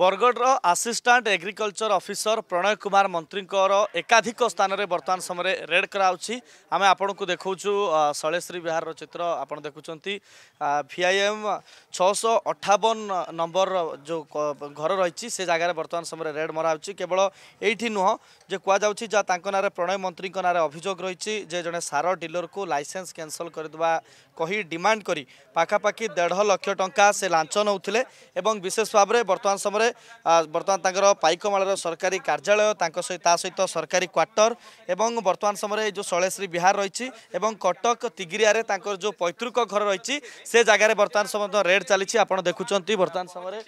বরগড়র আসিষ্টাট এগ্রিকলচর officer প্রণয় কুমার মন্ত্রীঙ্কর একাধিক স্থানরে বর্তমান সময়ে রেড করাউছি আমি আপনার দেখছু শৈলেশ্রী বিহারর চিত্র আপনার দেখুম ভিআইএম ছশ অঠাবন নম্বর যে ঘর রয়েছে সে জায়গায় বর্তমান সময়ে রেড মরাহচ্ছে কেবল এইটি নুহ যে কুযাচ্ছে যা তাঁর নাঁরে প্রণয় মন্ত্রীঙ্ক নাঁরে অভিযোগ রয়েছে যে জনে সার ডিলরকু লাইসেন্স ক্যানসল করে দেওয়া কহি ডিমান্ড করে পাখাপাখি দেড় লক্ষ টঙ্কা সে লাঞ্চ নেউলে এবং বিশেষ ভাবে বর্তমান সময়ে ବର୍ତ୍ତମାନ ତାଙ୍କର ପାଇକମାଳର ସରକାରୀ କାର୍ଯ୍ୟାଳୟ ତାଙ୍କ ସହିତ ତା ସହିତ ସରକାରୀ କ୍ୱାର୍ଟର ଏବଂ ବର୍ତ୍ତମାନ ସମୟରେ ଏ ଯେଉଁ ଶୈଳଶ୍ରୀ ବିହାର ରହିଛି ଏବଂ କଟକ ତିଗିରିଆରେ ତାଙ୍କର ଯେଉଁ ପୈତୃକ ଘର ରହିଛି ସେ ଜାଗାରେ ବର୍ତ୍ତମାନ ସମୟ ରେଡ୍ ଚାଲିଛି ଆପଣ ଦେଖୁଛନ୍ତି ବର୍ତ୍ତମାନ ସମୟରେ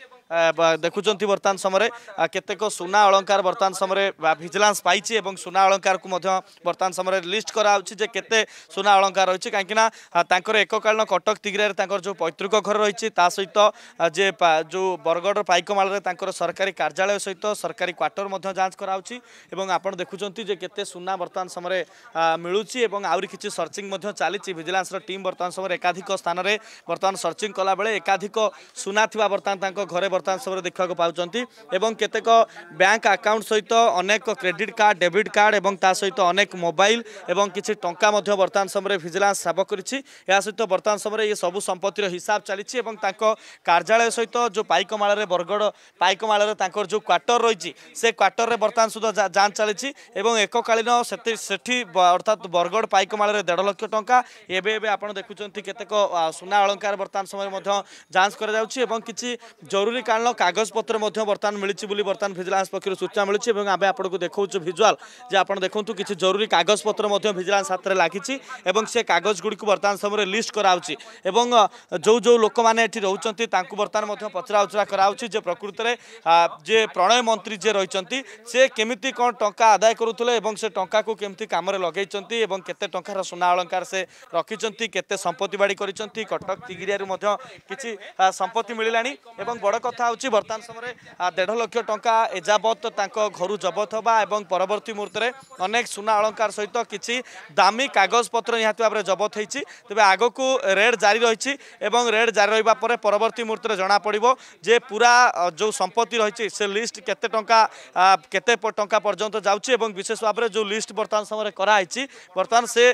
देखु वर्तान समय केतेक सुना अलङ्कार बर्तन समय भिजिलान्स पाइँछ सुना अलङ्कारको बर्तन समय लिस्ट गराहे सुना अलङ्कार रहेछ कहीँकना एककालीन कटक तिग्रियर जो पैतृक घर रहेछ सहित जे जो बरगड पकमा सरकारी कार्यरमा जाँच गराउँछ आपुे सुना बर्तन समय मिल्छ आउरी टीम सर्चिङ चाहिँ भिजिलान्स स्थान टी बर्तान सर्चिंग कला बेले एकाधिक सुना घर ବର୍ତ୍ତମାନ ସମୟରେ ଦେଖିବାକୁ ପାଉଛନ୍ତି ଏବଂ କେତେକ ବ୍ୟାଙ୍କ ଆକାଉଣ୍ଟ ସହିତ ଅନେକ କ୍ରେଡିଟ୍ କାର୍ଡ଼ ଡେବିଟ୍ କାର୍ଡ଼ ଏବଂ ତା ସହିତ ଅନେକ ମୋବାଇଲ୍ ଏବଂ କିଛି ଟଙ୍କା ମଧ୍ୟ ବର୍ତ୍ତମାନ ସମୟରେ ଭିଜିଲାନ୍ସ ଠାବ କରିଛି ଏହା ସହିତ ବର୍ତ୍ତମାନ ସମୟରେ ଏ ସବୁ ସମ୍ପତ୍ତିର ହିସାବ ଚାଲିଛି ଏବଂ ତାଙ୍କ କାର୍ଯ୍ୟାଳୟ ସହିତ ଯେଉଁ ପାଇକମାଳାରେ ବରଗଡ଼ ପାଇକମାଳରେ ତାଙ୍କର ଯେଉଁ କ୍ୱାର୍ଟର ରହିଛି ସେ କ୍ୱାର୍ଟରରେ ବର୍ତ୍ତମାନ ସୁଦ୍ଧା ଯାଞ୍ଚ ଚାଲିଛି ଏବଂ ଏକକାଳୀନ ସେଥି ସେଠି ଅର୍ଥାତ୍ ବରଗଡ଼ ପାଇକମାଳାରେ ଦେଢ଼ ଲକ୍ଷ ଟଙ୍କା ଏବେ ଏବେ ଆପଣ ଦେଖୁଛନ୍ତି କେତେକ ସୁନା ଅଳଙ୍କାର ବର୍ତ୍ତମାନ ସମୟରେ ମଧ୍ୟ ଯାଞ୍ଚ କରାଯାଉଛି ଏବଂ କିଛି ଜରୁରୀ ଘଟଣାକାଳୀନ କାଗଜପତ୍ର ମଧ୍ୟ ବର୍ତ୍ତମାନ ମିଳିଛି ବୋଲି ବର୍ତ୍ତମାନ ଭିଜିଲାନ୍ସ ପକ୍ଷରୁ ସୂଚନା ମିଳିଛି ଏବଂ ଆମେ ଆପଣଙ୍କୁ ଦେଖାଉଛୁ ଭିଜୁଆଲ୍ ଯେ ଆପଣ ଦେଖନ୍ତୁ କିଛି ଜରୁରୀ କାଗଜପତ୍ର ମଧ୍ୟ ଭିଜିଲାନ୍ସ ହାତରେ ଲାଗିଛି ଏବଂ ସେ କାଗଜଗୁଡ଼ିକୁ ବର୍ତ୍ତମାନ ସମୟରେ ଲିଷ୍ଟ କରାହେଉଛି ଏବଂ ଯେଉଁ ଯେଉଁ ଲୋକମାନେ ଏଠି ରହୁଛନ୍ତି ତାଙ୍କୁ ବର୍ତ୍ତମାନ ମଧ୍ୟ ପଚରାଉଚରା କରାହେଉଛି ଯେ ପ୍ରକୃତରେ ଯେ ପ୍ରଣୟ ମନ୍ତ୍ରୀ ଯିଏ ରହିଛନ୍ତି ସେ କେମିତି କ'ଣ ଟଙ୍କା ଆଦାୟ କରୁଥିଲେ ଏବଂ ସେ ଟଙ୍କାକୁ କେମିତି କାମରେ ଲଗାଇଛନ୍ତି ଏବଂ କେତେ ଟଙ୍କାର ସୁନା ଅଳଙ୍କାର ସେ ରଖିଛନ୍ତି କେତେ ସମ୍ପତ୍ତି ବାଡ଼ି କରିଛନ୍ତି କଟକ ତିଗିରିଆରୁ ମଧ୍ୟ କିଛି ସମ୍ପତ୍ତି ମିଳିଲାଣି ଏବଂ ବଡ଼ কথা হচ্ছে বর্তমান সময় দেড় লক্ষ টঙ্কা এযাবত তাঁর ঘর জবত হওয়া এবং পরবর্তী মুহূর্তে অনেক সুনা অলঙ্কার সহ কিছু দামি কাগজপত্র নিহতি ভাবে জবত হয়েছি তবে আগক রেড জারি রয়েছে এবং রেড জারি রহবা পরে পরবর্তী মুহূর্তে জনা পড়ব যে পুরা যে সম্পত্তি রয়েছে সে লিষ্ট কত টঙ্কা কত টঙ্কা পর্যন্ত যাচ্ছে এবং বিশেষ ভাবে যে লিষ্ট বর্তমান সময় করা হয়েছে বর্তমান সে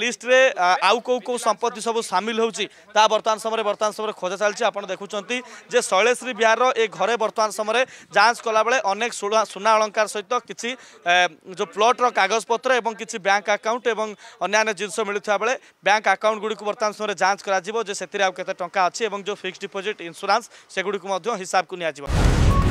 লিষ্টরে আউ কেউ কেউ সম্পত্তি সব সামিল হচ্ছে তা বর্তমান সময় বর্তমান সময় খোঁজা চালছে আপনার দেখুম যে শৈলেশ্রী ବିହାରର ଏ ଘରେ ବର୍ତ୍ତମାନ ସମୟରେ ଯାଞ୍ଚ କଲାବେଳେ ଅନେକ ସୁନା ଅଳଙ୍କାର ସହିତ କିଛି ଯେଉଁ ପ୍ଲଟ୍ର କାଗଜପତ୍ର ଏବଂ କିଛି ବ୍ୟାଙ୍କ ଆକାଉଣ୍ଟ ଏବଂ ଅନ୍ୟାନ୍ୟ ଜିନିଷ ମିଳୁଥିବା ବେଳେ ବ୍ୟାଙ୍କ ଆକାଉଣ୍ଟ ଗୁଡ଼ିକୁ ବର୍ତ୍ତମାନ ସମୟରେ ଯାଞ୍ଚ କରାଯିବ ଯେ ସେଥିରେ ଆଉ କେତେ ଟଙ୍କା ଅଛି ଏବଂ ଯେଉଁ ଫିକ୍ସ ଡିପୋଜିଟ୍ ଇନ୍ସୁରାନ୍ସ ସେଗୁଡ଼ିକୁ ମଧ୍ୟ ହିସାବକୁ ନିଆଯିବ